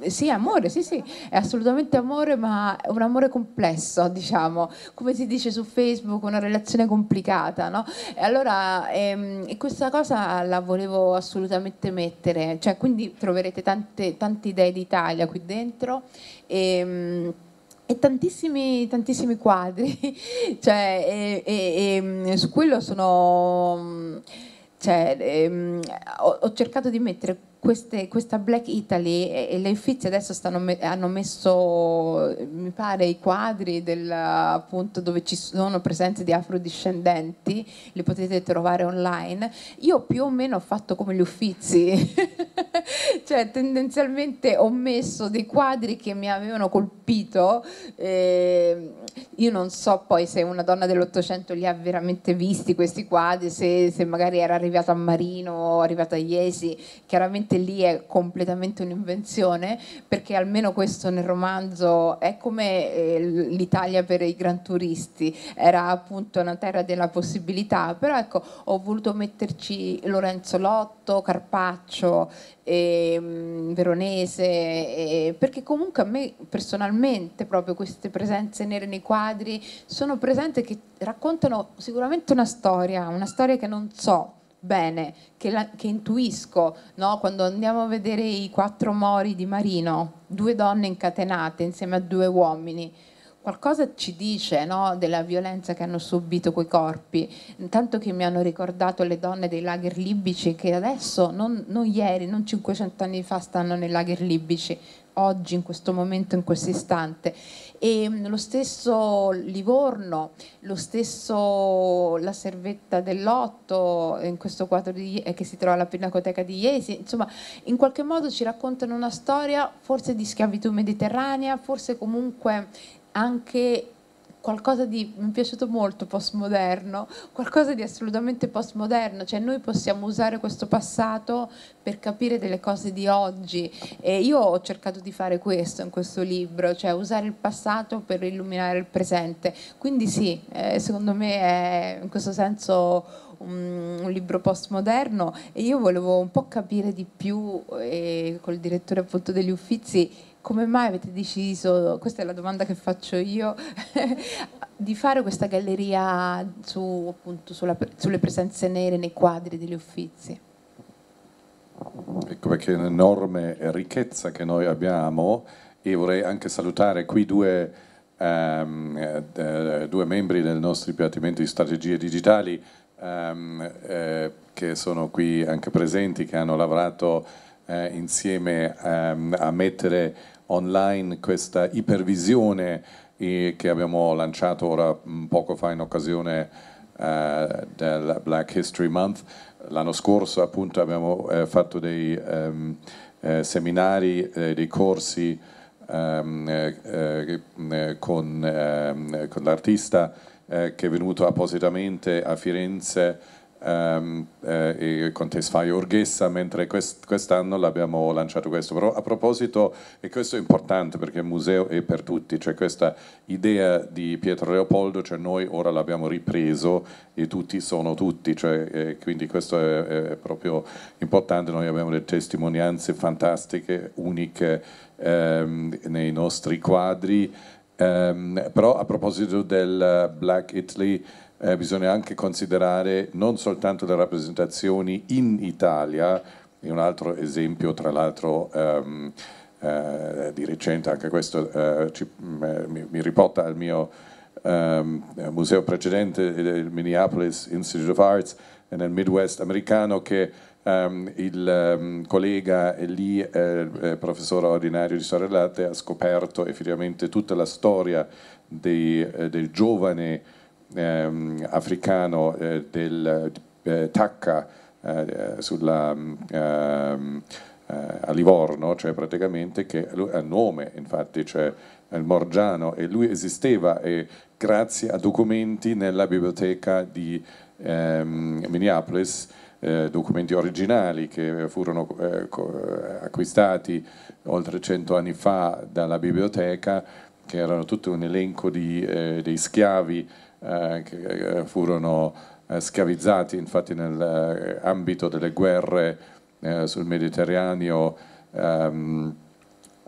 sì, amore, sì, sì, è assolutamente amore, ma è un amore complesso, diciamo, come si dice su Facebook, una relazione complicata, no? E allora ehm, questa cosa la volevo assolutamente mettere, cioè, quindi troverete tante, tante idee d'Italia qui dentro. E, ehm, e tantissimi, tantissimi quadri, cioè, e, e, mm, su quello sono... Mm, cioè, ehm, ho, ho cercato di mettere queste, questa Black Italy e, le Uffizi adesso me, hanno messo, mi pare, i quadri del, appunto, dove ci sono presenze di afrodiscendenti, li potete trovare online. Io più o meno ho fatto come gli Uffizi, cioè tendenzialmente ho messo dei quadri che mi avevano colpito. Eh, io non so poi se una donna dell'Ottocento li ha veramente visti questi quadri, se, se magari era arrivata a Marino, o arrivata a Iesi, chiaramente ovviamente lì è completamente un'invenzione, perché almeno questo nel romanzo è come eh, l'Italia per i gran turisti, era appunto una terra della possibilità, però ecco, ho voluto metterci Lorenzo Lotto, Carpaccio, e, ehm, Veronese, e, eh, perché comunque a me personalmente proprio queste presenze nere nei quadri sono presenze che raccontano sicuramente una storia, una storia che non so bene, che, la, che intuisco, no? quando andiamo a vedere i quattro mori di Marino, due donne incatenate insieme a due uomini, qualcosa ci dice no? della violenza che hanno subito quei corpi, tanto che mi hanno ricordato le donne dei lager libici che adesso, non, non ieri, non 500 anni fa, stanno nei lager libici, oggi, in questo momento, in questo istante e mm, lo stesso Livorno, lo stesso la Servetta dell'Otto in questo quadro di, eh, che si trova alla Pinacoteca di Iesi, insomma in qualche modo ci raccontano una storia forse di schiavitù mediterranea, forse comunque anche qualcosa di, mi è piaciuto molto, postmoderno, qualcosa di assolutamente postmoderno, cioè noi possiamo usare questo passato per capire delle cose di oggi e io ho cercato di fare questo in questo libro, cioè usare il passato per illuminare il presente, quindi sì, eh, secondo me è in questo senso un, un libro postmoderno e io volevo un po' capire di più eh, col direttore appunto degli Uffizi come mai avete deciso, questa è la domanda che faccio io, di fare questa galleria su, appunto, sulla, sulle presenze nere nei quadri degli Uffizi? Ecco perché è un'enorme ricchezza che noi abbiamo e vorrei anche salutare qui due, um, due membri del nostro dipartimento di strategie digitali um, eh, che sono qui anche presenti, che hanno lavorato eh, insieme um, a mettere online questa ipervisione eh, che abbiamo lanciato ora mm, poco fa in occasione eh, del Black History Month. L'anno scorso appunto abbiamo eh, fatto dei ehm, eh, seminari, dei corsi ehm, con, ehm, con l'artista che è venuto appositamente a Firenze ehm, eh, con Tesfaio Urghessa, mentre quest, quest'anno l'abbiamo lanciato questo. Però a proposito, e questo è importante perché il museo è per tutti, cioè questa idea di Pietro Leopoldo, cioè noi ora l'abbiamo ripreso e tutti sono tutti, cioè, eh, quindi questo è, è proprio importante, noi abbiamo delle testimonianze fantastiche, uniche ehm, nei nostri quadri. Um, però a proposito del Black Italy, eh, bisogna anche considerare non soltanto le rappresentazioni in Italia, è un altro esempio tra l'altro ehm, eh, di recente, anche questo eh, ci, mm, eh, mi, mi, riporta al mio ehm, museo precedente, il Minneapolis Institute of Arts eh, nel Midwest americano che Um, il um, collega lì, eh, professore ordinario di storia del ha scoperto effettivamente tutta la storia dei, eh, del giovane ehm, africano eh, del eh, Tacca eh, sulla, ehm, eh, a Livorno, cioè praticamente che ha nome, infatti, cioè il eh, Morgiano, e lui esisteva e grazie a documenti nella biblioteca di ehm, Minneapolis, eh, documenti originali che furono eh, acquistati oltre cento anni fa dalla biblioteca, che erano tutto un elenco di, eh, dei schiavi eh, che eh, furono eh, scavizzati infatti nell'ambito eh, delle guerre sul Mediterraneo. Ehm,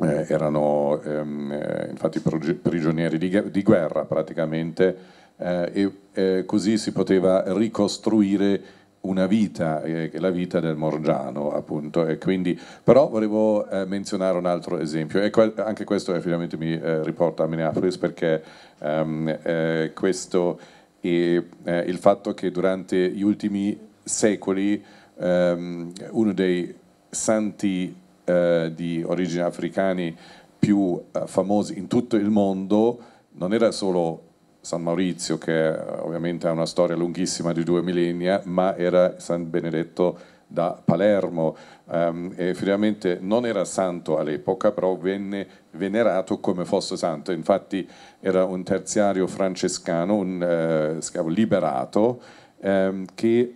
eh, erano ehm, infatti prigionieri di, di guerra praticamente eh, e eh, così si poteva ricostruire una vita, eh, la vita del Morgiano appunto, e quindi, però volevo eh, menzionare un altro esempio e quel, anche questo eh, finalmente mi eh, riporta a Minneapolis perché ehm, eh, questo e eh, il fatto che durante gli ultimi secoli ehm, uno dei santi di origine africani più famosi in tutto il mondo non era solo San Maurizio, che eh, ovviamente ha una storia lunghissima di due millennia, eh, ma era San Benedetto da Palermo um, e finalmente non era santo all'epoca, però venne venerato come fosse santo. Infatti era un terziario francescano, un uh, liberato, um, che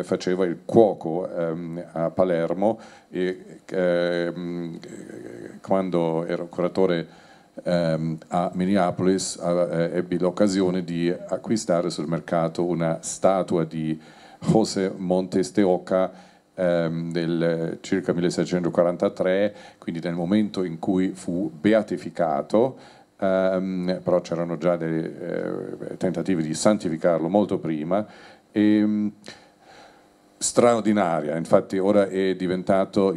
uh, faceva il cuoco um, a Palermo e quando era curatore ehm, a Minneapolis eh, ebbi l'occasione di acquistare sul mercato una statua di José Montes de Oca ehm, del eh, circa 1643, quindi nel momento in cui fu beatificato, Um, però c'erano già dei eh, tentativi di santificarlo molto prima. E, ehm, straordinaria, infatti ora è diventato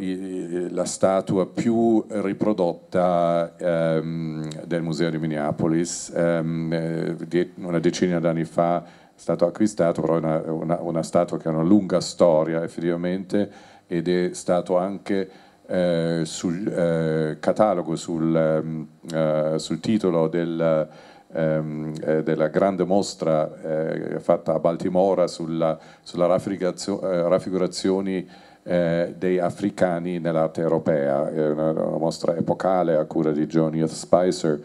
la statua più riprodotta ehm, del Museo di Minneapolis, ehm, eh, una decina d'anni fa è stato acquistato, però è una, una, una, statua che ha una lunga storia effettivamente ed è stato anche eh, sul eh, catalogo, sul, ehm, eh, sul, titolo del Ehm, eh, della grande mostra eh, fatta a Baltimora sulla, sulla eh, raffigurazioni eh, dei africani nell'arte europea, è una, una, mostra epocale a cura di John Spicer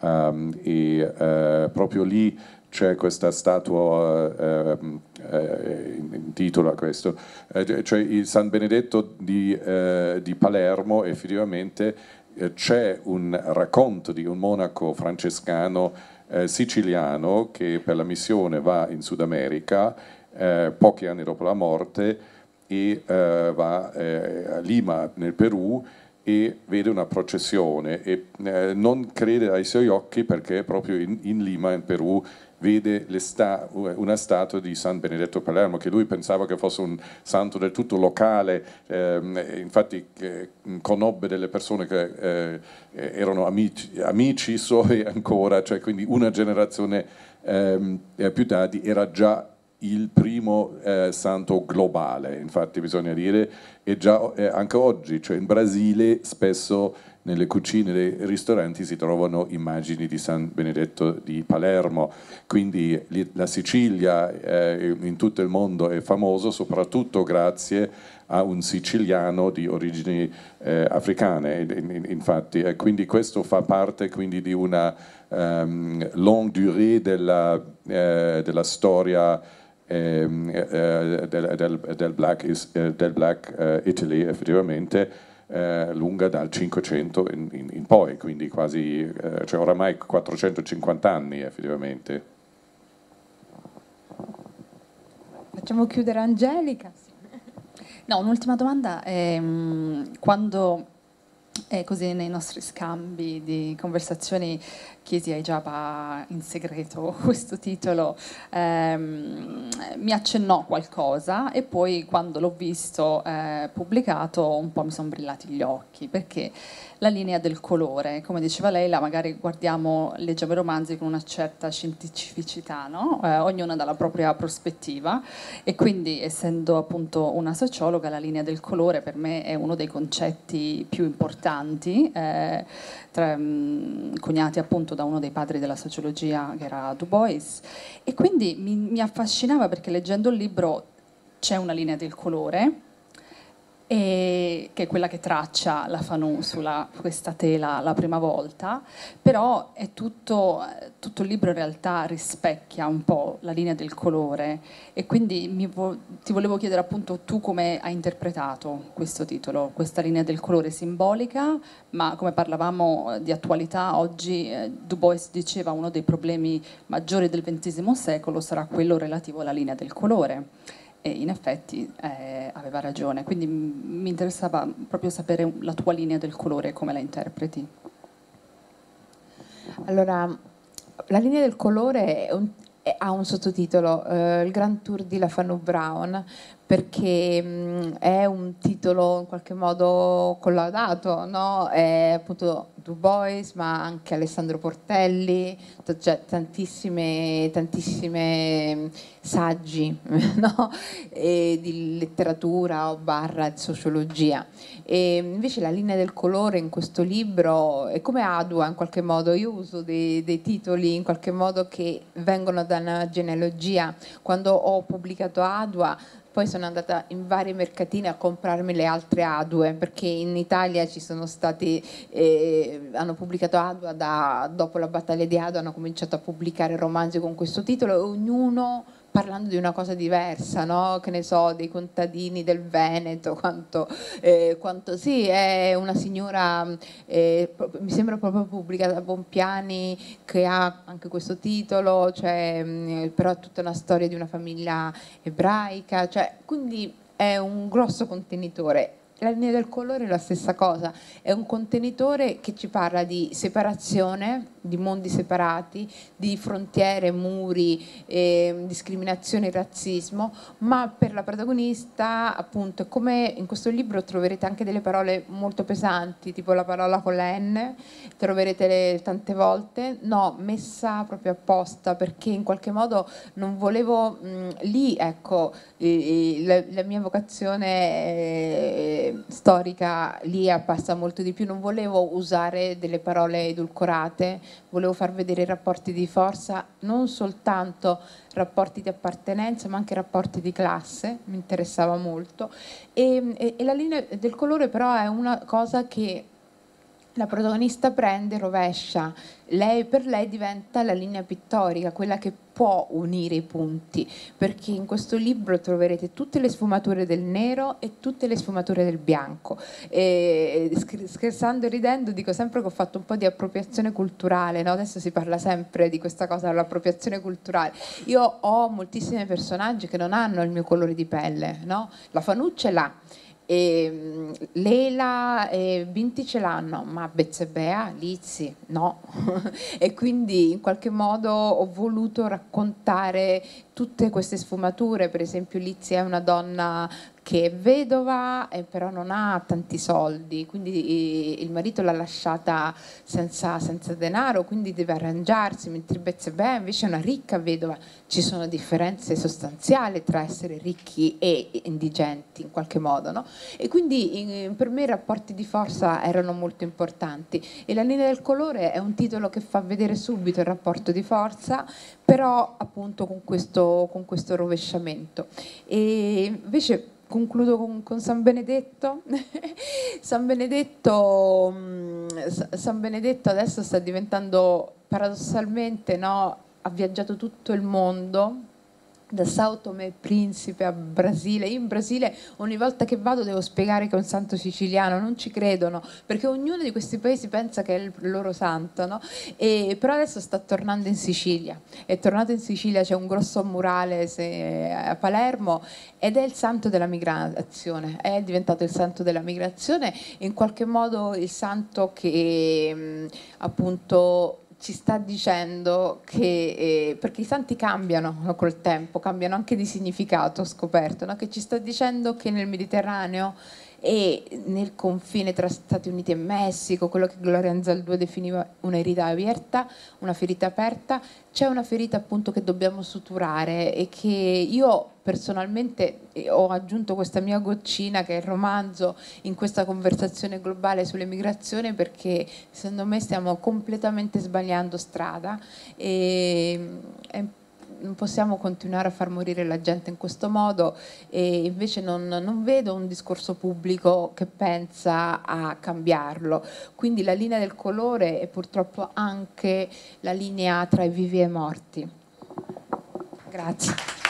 um, e eh, proprio lì c'è questa statua, eh, ehm, eh intitola questo, cioè il San Benedetto di, di Palermo effettivamente eh, c'è un racconto di un monaco francescano eh, siciliano che per la missione va in Sud America eh, pochi anni dopo la morte e eh, va eh, a Lima nel Perù e vede una processione e eh, non crede ai suoi occhi perché proprio in, in Lima, in Perù, vede sta, eh, una statua di San Benedetto Palermo che lui pensava che fosse un santo del tutto locale, eh, infatti eh, conobbe delle persone che eh, erano amici, amici suoi ancora, cioè quindi una generazione ehm, eh, più tardi era già il primo eh, santo globale, infatti bisogna dire, e già eh, anche oggi, cioè in Brasile spesso nelle cucine dei ristoranti si trovano immagini di San Benedetto di Palermo, quindi la Sicilia eh, in tutto il mondo è famosa soprattutto grazie a un siciliano di origini eh, africane, infatti, e quindi questo fa parte quindi, di una um, longue durée della, eh, della storia Ehm, eh, del, del, del, Black, is, eh, del Black eh, Italy effettivamente lunga dal 500 in, in, in poi, quindi quasi, cioè oramai 450 anni effettivamente. Facciamo chiudere Angelica. No, un'ultima domanda. Ehm, quando eh, così nei nostri scambi di conversazioni chiesi ai Jabba in segreto questo titolo, ehm, mi accennò qualcosa e poi quando l'ho visto eh, pubblicato un po' mi sono brillati gli occhi perché la linea del colore, come diceva lei, la magari guardiamo, leggiamo i romanzi con una certa scientificità, no? eh, ognuna dalla propria prospettiva e quindi essendo appunto una sociologa la linea del colore per me è uno dei concetti più importanti, eh, tra, mh, mm, coniati appunto da uno dei padri della sociologia che era Du Bois e quindi mi, mi affascinava perché leggendo il libro c'è una linea del colore e che è quella che traccia la Fanon sulla questa tela la prima volta, però è tutto, tutto il libro in realtà rispecchia un po' la linea del colore e quindi vo ti volevo chiedere appunto tu come hai interpretato questo titolo, questa linea del colore simbolica, ma come parlavamo di attualità, oggi eh, Du Bois diceva uno dei problemi maggiori del XX secolo sarà quello relativo alla linea del colore e in effetti eh, aveva ragione, quindi mi interessava proprio sapere la tua linea del colore, come la interpreti. Allora, la linea del colore un, è, ha un sottotitolo, eh, Il Grand Tour di La Fanu Brown, perché mh, è un titolo in qualche modo collaudato, no? è appunto Du Bois, ma anche Alessandro Portelli, cioè tantissime, tantissime saggi no? di letteratura o barra di sociologia. E invece la linea del colore in questo libro è come adua in qualche modo, io uso dei, dei titoli in qualche modo che vengono da una genealogia, quando ho pubblicato adua poi sono andata in vari mercatini a comprarmi le altre A2 perché in Italia ci sono stati eh, hanno pubblicato A2 da, dopo la battaglia di a hanno cominciato a pubblicare romanzi con questo titolo e ognuno parlando di una cosa diversa, no? che ne so, dei contadini del Veneto, quanto, eh, quanto sì, è una signora, eh, mi sembra proprio pubblicata da Bompiani, che ha anche questo titolo, cioè, mm, però è tutta una storia di una famiglia ebraica, cioè, quindi è un grosso contenitore la linea del colore è la stessa cosa, è un contenitore che ci parla di separazione di mondi separati, di frontiere, muri, eh, discriminazione e razzismo, ma per la protagonista, appunto, come in questo libro troverete anche delle parole molto pesanti, tipo la parola con la N, troverete tante volte, no, messa proprio apposta perché in qualche modo non volevo mh, lì, ecco, eh, la, la, mia vocazione eh, storica lì passa molto di più, non volevo usare delle parole edulcorate volevo far vedere i rapporti di forza, non soltanto rapporti di appartenenza, ma anche rapporti di classe, mi interessava molto. E, e, e la linea del colore però è una cosa che la protagonista prende, rovescia, lei, per lei diventa la linea pittorica, quella che può unire i punti, perché in questo libro troverete tutte le sfumature del nero e tutte le sfumature del bianco. E, scherzando e ridendo dico sempre che ho fatto un po' di appropriazione culturale, no? adesso si parla sempre di questa cosa, l'appropriazione culturale. Io ho moltissimi personaggi che non hanno il mio colore di pelle, no? la fanuccia è là e, ehm, Leila e Binti ce l'hanno, ma Bezzebea, Lizzi no. e quindi in qualche modo ho voluto raccontare tutte queste sfumature, per esempio Lizzi è una donna che è vedova eh, però non ha tanti soldi, quindi il marito l'ha lasciata senza, senza denaro, quindi deve arrangiarsi, mentre Bezzebè invece è una ricca vedova. Ci sono differenze sostanziali tra essere ricchi e indigenti in qualche modo, no? E quindi in, per me i rapporti di forza erano molto importanti e la linea del colore è un titolo che fa vedere subito il rapporto di forza, però appunto con questo, con questo rovesciamento. E invece concludo con, con, San Benedetto. San, Benedetto mm, San Benedetto adesso sta diventando paradossalmente, no, ha viaggiato tutto il mondo da Sao Tomé Principe a Brasile. Io in Brasile ogni volta che vado devo spiegare che è un santo siciliano, non ci credono, perché ognuno di questi paesi pensa che è il loro santo, no? E, però adesso sta tornando in Sicilia, è tornato in Sicilia, c'è un grosso murale se, a Palermo ed è il santo della migrazione, è diventato il santo della migrazione, in qualche modo il santo che appunto ci sta dicendo che, eh, perché i santi cambiano col tempo, cambiano anche di significato, ho scoperto, no? che ci sta dicendo che nel Mediterraneo e nel confine tra Stati Uniti e Messico, quello che Gloria Anzaldúa definiva una un'erida aperta, una ferita aperta, c'è una ferita appunto che dobbiamo suturare e che io personalmente eh, ho aggiunto questa mia goccina che è il romanzo in questa conversazione globale sull'emigrazione perché secondo me stiamo completamente sbagliando strada e è ehm, non possiamo continuare a far morire la gente in questo modo e invece non, non vedo un discorso pubblico che pensa a cambiarlo. Quindi la linea del colore è purtroppo anche la linea tra i vivi e i morti. Grazie.